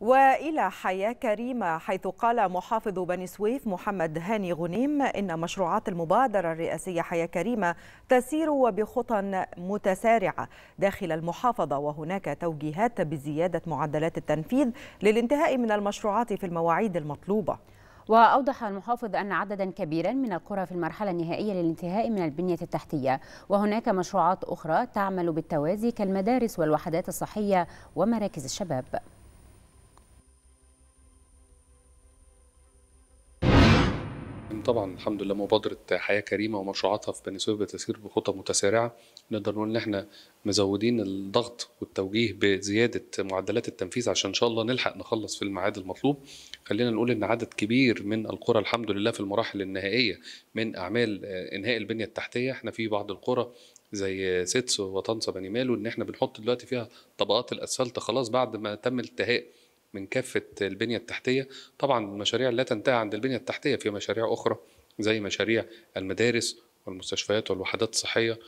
والى حياه كريمه حيث قال محافظ بني سويف محمد هاني غنيم ان مشروعات المبادره الرئاسيه حياه كريمه تسير وبخطى متسارعه داخل المحافظه وهناك توجيهات بزياده معدلات التنفيذ للانتهاء من المشروعات في المواعيد المطلوبه وأوضح المحافظ أن عددا كبيرا من القرى في المرحلة النهائية للانتهاء من البنية التحتية وهناك مشروعات أخرى تعمل بالتوازي كالمدارس والوحدات الصحية ومراكز الشباب طبعا الحمد لله مبادره حياه كريمه ومشروعاتها في بني سويف بتسير بخطى متسارعه نقدر نقول ان احنا مزودين الضغط والتوجيه بزياده معدلات التنفيذ عشان ان شاء الله نلحق نخلص في الميعاد المطلوب خلينا نقول ان عدد كبير من القرى الحمد لله في المراحل النهائيه من اعمال آه، انهاء البنيه التحتيه احنا في بعض القرى زي سيتس وطنسا بني مالو ان احنا بنحط دلوقتي فيها طبقات الاسفلت خلاص بعد ما تم التهاء من كافه البنيه التحتيه طبعا المشاريع لا تنتهي عند البنيه التحتيه في مشاريع اخرى زي مشاريع المدارس والمستشفيات والوحدات الصحيه